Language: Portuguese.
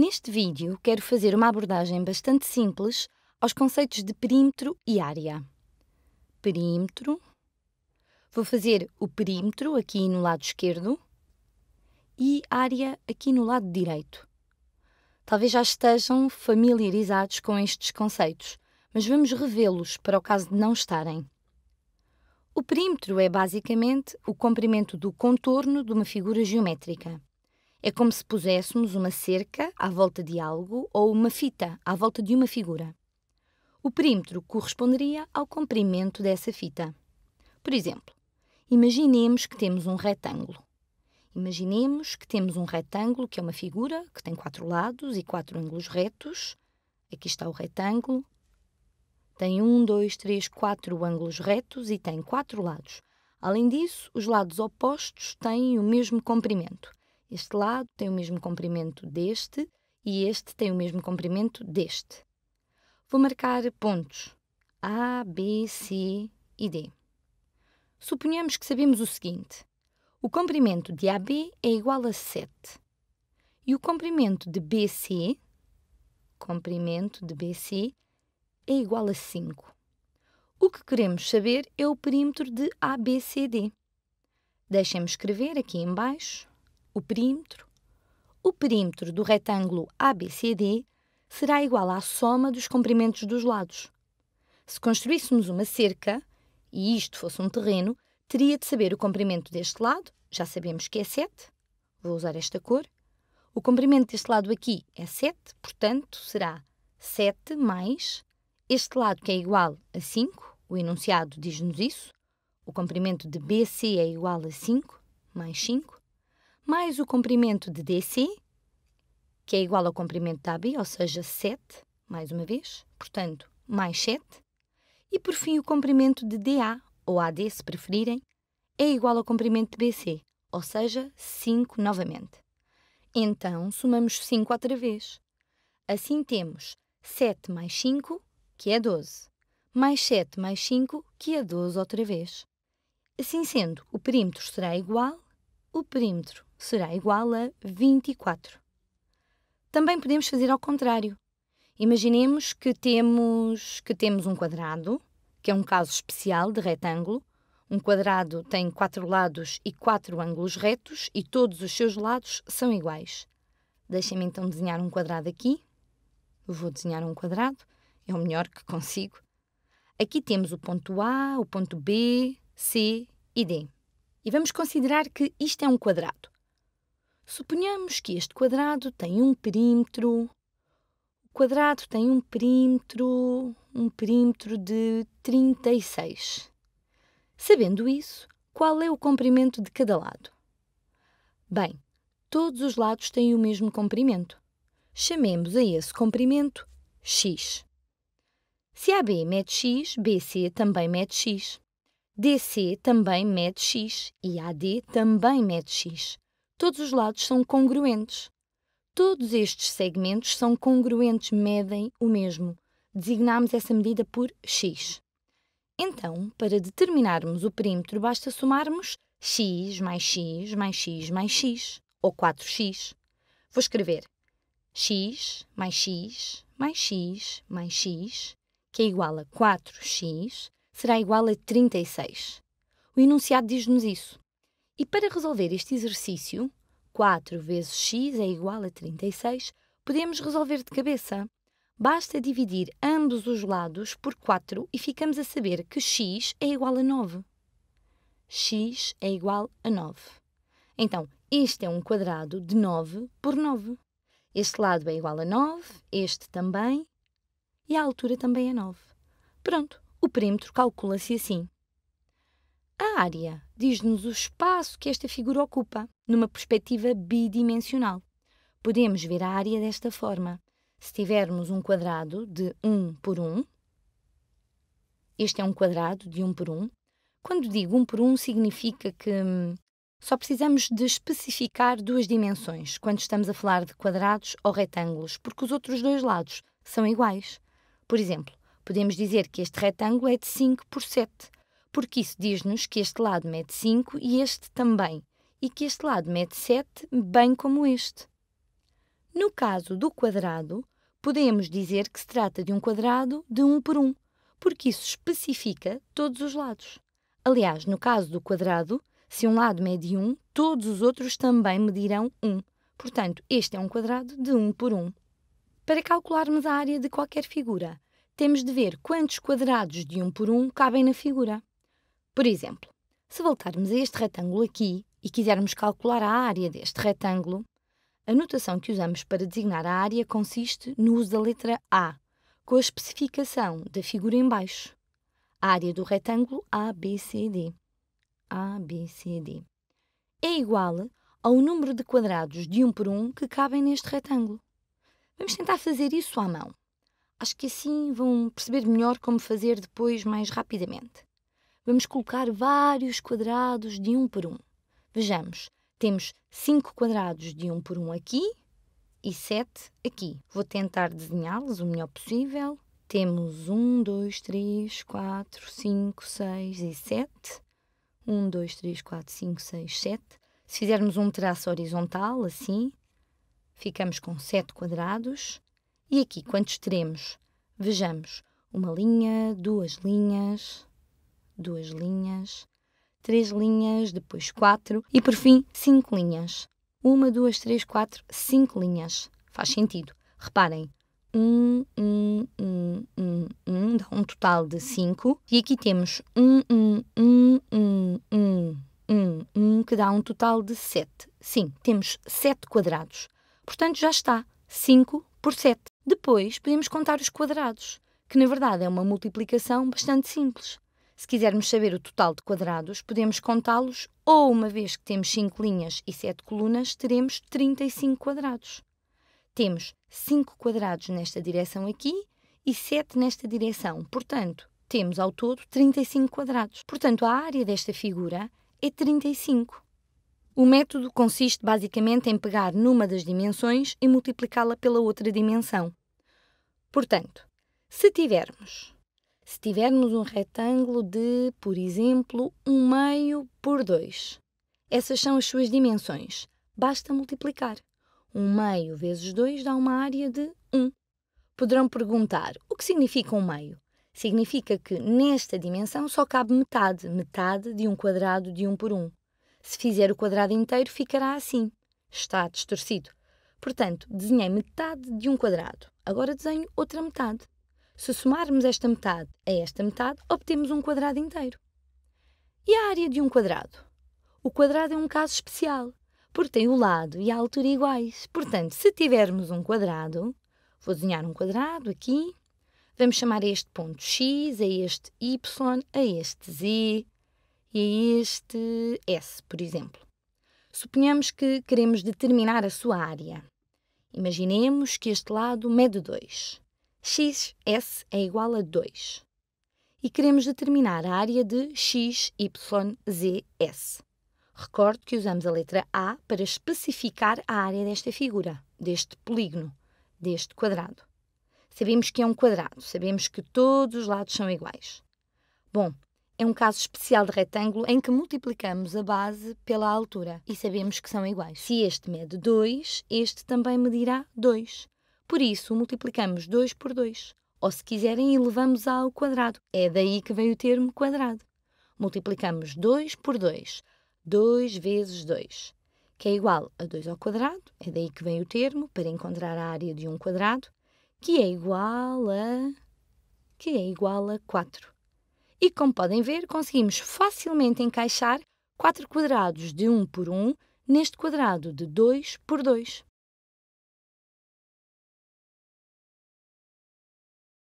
Neste vídeo, quero fazer uma abordagem bastante simples aos conceitos de perímetro e área. Perímetro. Vou fazer o perímetro aqui no lado esquerdo e área aqui no lado direito. Talvez já estejam familiarizados com estes conceitos, mas vamos revê-los para o caso de não estarem. O perímetro é basicamente o comprimento do contorno de uma figura geométrica. É como se puséssemos uma cerca à volta de algo ou uma fita à volta de uma figura. O perímetro corresponderia ao comprimento dessa fita. Por exemplo, imaginemos que temos um retângulo. Imaginemos que temos um retângulo que é uma figura que tem quatro lados e quatro ângulos retos. Aqui está o retângulo. Tem um, dois, três, quatro ângulos retos e tem quatro lados. Além disso, os lados opostos têm o mesmo comprimento. Este lado tem o mesmo comprimento deste e este tem o mesmo comprimento deste. Vou marcar pontos A, B, C e D. Suponhamos que sabemos o seguinte: o comprimento de AB é igual a 7 e o comprimento de BC, comprimento de BC, é igual a 5. O que queremos saber é o perímetro de ABCD. Deixem-me escrever aqui embaixo o perímetro, o perímetro do retângulo ABCD será igual à soma dos comprimentos dos lados. Se construíssemos uma cerca, e isto fosse um terreno, teria de saber o comprimento deste lado, já sabemos que é 7, vou usar esta cor. O comprimento deste lado aqui é 7, portanto será 7 mais este lado que é igual a 5, o enunciado diz-nos isso. O comprimento de BC é igual a 5 mais 5 mais o comprimento de DC, que é igual ao comprimento de AB, ou seja, 7, mais uma vez, portanto, mais 7. E por fim, o comprimento de DA, ou AD se preferirem, é igual ao comprimento de BC, ou seja, 5 novamente. Então, somamos 5 outra vez. Assim temos 7 mais 5, que é 12, mais 7 mais 5, que é 12 outra vez. Assim sendo, o perímetro será igual o perímetro será igual a 24. Também podemos fazer ao contrário. Imaginemos que temos, que temos um quadrado, que é um caso especial de retângulo. Um quadrado tem quatro lados e quatro ângulos retos e todos os seus lados são iguais. Deixem-me então desenhar um quadrado aqui. Vou desenhar um quadrado, é o melhor que consigo. Aqui temos o ponto A, o ponto B, C e D. E vamos considerar que isto é um quadrado. Suponhamos que este quadrado tem um perímetro. O quadrado tem um perímetro, um perímetro de 36. Sabendo isso, qual é o comprimento de cada lado? Bem, todos os lados têm o mesmo comprimento. Chamemos a esse comprimento x. Se AB mede x, BC também mede x. DC também mede X e AD também mede X. Todos os lados são congruentes. Todos estes segmentos são congruentes, medem o mesmo. Designamos essa medida por X. Então, para determinarmos o perímetro, basta somarmos x mais x mais x mais x, ou 4x. Vou escrever x mais x mais x mais x, que é igual a 4x, será igual a 36. O enunciado diz-nos isso. E para resolver este exercício, 4 vezes x é igual a 36, podemos resolver de cabeça. Basta dividir ambos os lados por 4 e ficamos a saber que x é igual a 9. x é igual a 9. Então, este é um quadrado de 9 por 9. Este lado é igual a 9, este também, e a altura também é 9. Pronto, o perímetro calcula-se assim. A área diz-nos o espaço que esta figura ocupa, numa perspectiva bidimensional. Podemos ver a área desta forma. Se tivermos um quadrado de 1 por 1, este é um quadrado de 1 por 1. Quando digo 1 por 1, significa que hum, só precisamos de especificar duas dimensões quando estamos a falar de quadrados ou retângulos, porque os outros dois lados são iguais. Por exemplo, Podemos dizer que este retângulo é de 5 por 7, porque isso diz-nos que este lado mede 5 e este também, e que este lado mede 7, bem como este. No caso do quadrado, podemos dizer que se trata de um quadrado de 1 por 1, porque isso especifica todos os lados. Aliás, no caso do quadrado, se um lado mede 1, todos os outros também medirão 1. Portanto, este é um quadrado de 1 por 1. Para calcularmos a área de qualquer figura, temos de ver quantos quadrados de 1 por 1 cabem na figura. Por exemplo, se voltarmos a este retângulo aqui e quisermos calcular a área deste retângulo, a notação que usamos para designar a área consiste no uso da letra A, com a especificação da figura em baixo. A área do retângulo ABCD. ABCD. É igual ao número de quadrados de 1 por 1 que cabem neste retângulo. Vamos tentar fazer isso à mão. Acho que assim vão perceber melhor como fazer depois mais rapidamente. Vamos colocar vários quadrados de um por um. Vejamos, temos 5 quadrados de um por um aqui e 7 aqui. Vou tentar desenhá-los o melhor possível. Temos 1, 2, 3, 4, 5, 6 e 7. 1, 2, 3, 4, 5, 6, 7. Se fizermos um traço horizontal, assim, ficamos com 7 quadrados. E aqui, quantos teremos? Vejamos, uma linha, duas linhas, duas linhas, três linhas, depois quatro e por fim cinco linhas. Uma, duas, três, quatro, cinco linhas. Faz sentido. Reparem, um, um, um, um, um, dá um total de cinco. E aqui temos um, um, um, um, um, um, um, que dá um total de sete. Sim, temos sete quadrados. Portanto, já está. cinco por sete. Depois, podemos contar os quadrados, que na verdade é uma multiplicação bastante simples. Se quisermos saber o total de quadrados, podemos contá-los ou, uma vez que temos 5 linhas e 7 colunas, teremos 35 quadrados. Temos 5 quadrados nesta direção aqui e 7 nesta direção, portanto, temos ao todo 35 quadrados. Portanto, a área desta figura é 35. O método consiste basicamente em pegar numa das dimensões e multiplicá-la pela outra dimensão. Portanto, se tivermos, se tivermos um retângulo de, por exemplo, 1 um meio por 2, essas são as suas dimensões. Basta multiplicar. 1 um meio vezes 2 dá uma área de 1. Poderão perguntar: o que significa um meio? Significa que nesta dimensão só cabe metade, metade de um quadrado de 1 por 1. Se fizer o quadrado inteiro, ficará assim. Está distorcido. Portanto, desenhei metade de um quadrado. Agora desenho outra metade. Se somarmos esta metade a esta metade, obtemos um quadrado inteiro. E a área de um quadrado? O quadrado é um caso especial, porque tem o lado e a altura iguais. Portanto, se tivermos um quadrado, vou desenhar um quadrado aqui, vamos chamar a este ponto x, a este y, a este z e a este s, por exemplo. Suponhamos que queremos determinar a sua área. Imaginemos que este lado mede 2. xs é igual a 2. E queremos determinar a área de xyzs. Recordo que usamos a letra A para especificar a área desta figura, deste polígono, deste quadrado. Sabemos que é um quadrado, sabemos que todos os lados são iguais. Bom, é um caso especial de retângulo em que multiplicamos a base pela altura e sabemos que são iguais. Se este mede 2, este também medirá 2. Por isso, multiplicamos 2 por 2. Ou, se quiserem, elevamos ao quadrado. É daí que vem o termo quadrado. Multiplicamos 2 por 2. 2 vezes 2, que é igual a 2 ao quadrado. É daí que vem o termo para encontrar a área de um quadrado, que é igual a... que é igual a 4. E como podem ver, conseguimos facilmente encaixar 4 quadrados de 1 por 1 neste quadrado de 2 por 2.